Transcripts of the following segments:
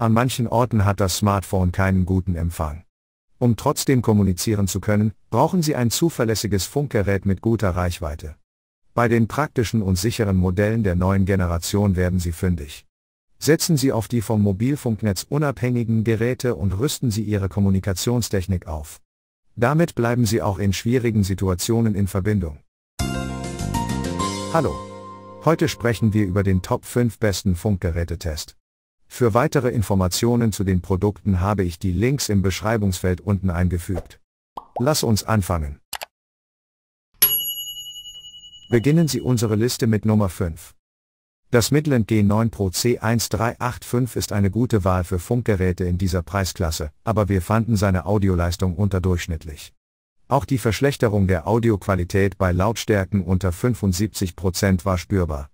An manchen Orten hat das Smartphone keinen guten Empfang. Um trotzdem kommunizieren zu können, brauchen Sie ein zuverlässiges Funkgerät mit guter Reichweite. Bei den praktischen und sicheren Modellen der neuen Generation werden Sie fündig. Setzen Sie auf die vom Mobilfunknetz unabhängigen Geräte und rüsten Sie Ihre Kommunikationstechnik auf. Damit bleiben Sie auch in schwierigen Situationen in Verbindung. Hallo. Heute sprechen wir über den Top 5 besten Funkgerätetest. Für weitere Informationen zu den Produkten habe ich die Links im Beschreibungsfeld unten eingefügt. Lass uns anfangen. Beginnen Sie unsere Liste mit Nummer 5. Das Midland G9 Pro C1385 ist eine gute Wahl für Funkgeräte in dieser Preisklasse, aber wir fanden seine Audioleistung unterdurchschnittlich. Auch die Verschlechterung der Audioqualität bei Lautstärken unter 75% war spürbar.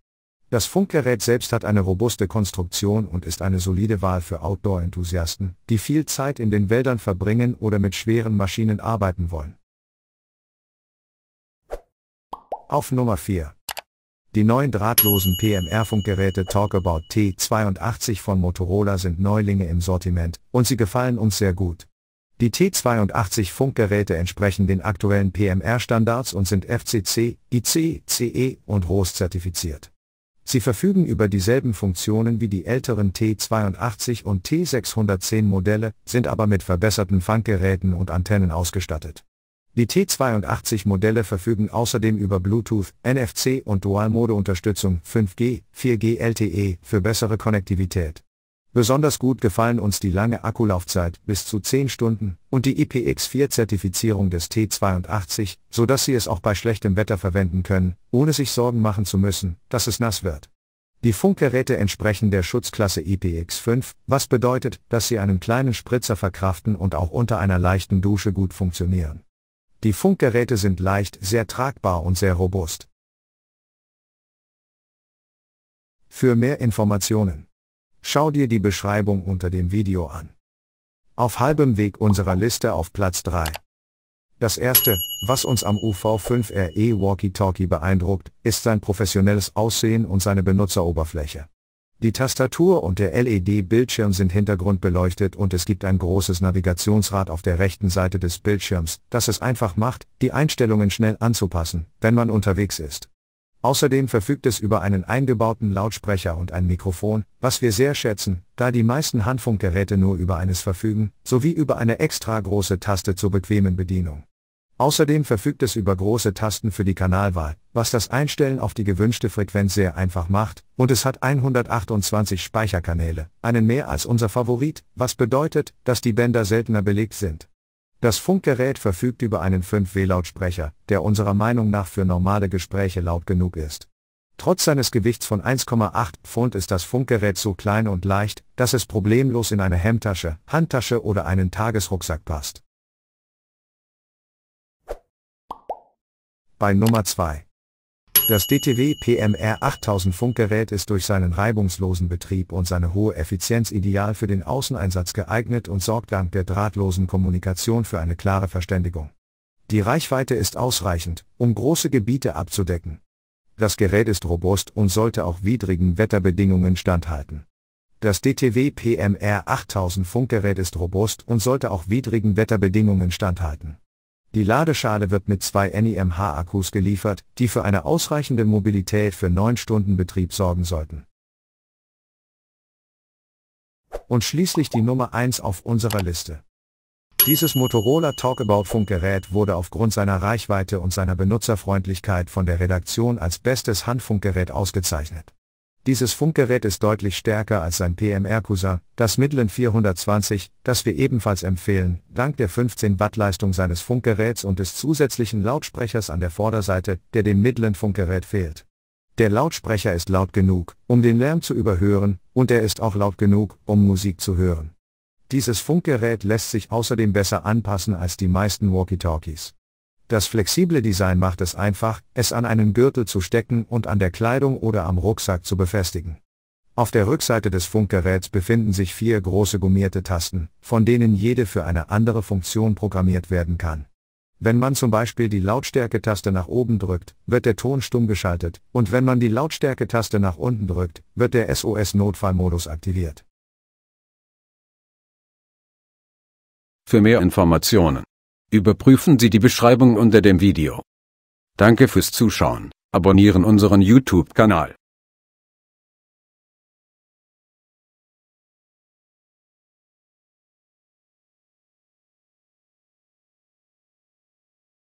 Das Funkgerät selbst hat eine robuste Konstruktion und ist eine solide Wahl für Outdoor-Enthusiasten, die viel Zeit in den Wäldern verbringen oder mit schweren Maschinen arbeiten wollen. Auf Nummer 4. Die neuen drahtlosen PMR-Funkgeräte Talkabout T82 von Motorola sind Neulinge im Sortiment und sie gefallen uns sehr gut. Die T82 Funkgeräte entsprechen den aktuellen PMR-Standards und sind FCC, IC, CE und ROS zertifiziert. Sie verfügen über dieselben Funktionen wie die älteren T82 und T610 Modelle, sind aber mit verbesserten Fanggeräten und Antennen ausgestattet. Die T82 Modelle verfügen außerdem über Bluetooth, NFC und Dual-Mode-Unterstützung 5G, 4G LTE für bessere Konnektivität. Besonders gut gefallen uns die lange Akkulaufzeit bis zu 10 Stunden und die IPX4-Zertifizierung des T82, so dass Sie es auch bei schlechtem Wetter verwenden können, ohne sich Sorgen machen zu müssen, dass es nass wird. Die Funkgeräte entsprechen der Schutzklasse IPX5, was bedeutet, dass sie einen kleinen Spritzer verkraften und auch unter einer leichten Dusche gut funktionieren. Die Funkgeräte sind leicht, sehr tragbar und sehr robust. Für mehr Informationen schau dir die Beschreibung unter dem Video an. Auf halbem Weg unserer Liste auf Platz 3. Das erste, was uns am UV5RE Walkie-Talkie beeindruckt, ist sein professionelles Aussehen und seine Benutzeroberfläche. Die Tastatur und der LED-Bildschirm sind hintergrundbeleuchtet und es gibt ein großes Navigationsrad auf der rechten Seite des Bildschirms, das es einfach macht, die Einstellungen schnell anzupassen, wenn man unterwegs ist. Außerdem verfügt es über einen eingebauten Lautsprecher und ein Mikrofon, was wir sehr schätzen, da die meisten Handfunkgeräte nur über eines verfügen, sowie über eine extra große Taste zur bequemen Bedienung. Außerdem verfügt es über große Tasten für die Kanalwahl, was das Einstellen auf die gewünschte Frequenz sehr einfach macht, und es hat 128 Speicherkanäle, einen mehr als unser Favorit, was bedeutet, dass die Bänder seltener belegt sind. Das Funkgerät verfügt über einen 5W-Lautsprecher, der unserer Meinung nach für normale Gespräche laut genug ist. Trotz seines Gewichts von 1,8 Pfund ist das Funkgerät so klein und leicht, dass es problemlos in eine Hemdtasche, Handtasche oder einen Tagesrucksack passt. Bei Nummer 2 das DTW PMR 8000 Funkgerät ist durch seinen reibungslosen Betrieb und seine hohe Effizienz ideal für den Außeneinsatz geeignet und sorgt dank der drahtlosen Kommunikation für eine klare Verständigung. Die Reichweite ist ausreichend, um große Gebiete abzudecken. Das Gerät ist robust und sollte auch widrigen Wetterbedingungen standhalten. Das DTW PMR 8000 Funkgerät ist robust und sollte auch widrigen Wetterbedingungen standhalten. Die Ladeschale wird mit zwei NiMH-Akkus geliefert, die für eine ausreichende Mobilität für 9 Stunden Betrieb sorgen sollten. Und schließlich die Nummer 1 auf unserer Liste. Dieses Motorola Talkabout-Funkgerät wurde aufgrund seiner Reichweite und seiner Benutzerfreundlichkeit von der Redaktion als bestes Handfunkgerät ausgezeichnet. Dieses Funkgerät ist deutlich stärker als sein PMR-Cousin, das Midland 420, das wir ebenfalls empfehlen, dank der 15 Watt Leistung seines Funkgeräts und des zusätzlichen Lautsprechers an der Vorderseite, der dem Midland Funkgerät fehlt. Der Lautsprecher ist laut genug, um den Lärm zu überhören, und er ist auch laut genug, um Musik zu hören. Dieses Funkgerät lässt sich außerdem besser anpassen als die meisten Walkie-Talkies. Das flexible Design macht es einfach, es an einen Gürtel zu stecken und an der Kleidung oder am Rucksack zu befestigen. Auf der Rückseite des Funkgeräts befinden sich vier große gummierte Tasten, von denen jede für eine andere Funktion programmiert werden kann. Wenn man zum Beispiel die Lautstärke-Taste nach oben drückt, wird der Ton stumm geschaltet, und wenn man die Lautstärke-Taste nach unten drückt, wird der SOS-Notfallmodus aktiviert. Für mehr Informationen Überprüfen Sie die Beschreibung unter dem Video. Danke fürs Zuschauen. Abonnieren unseren YouTube-Kanal.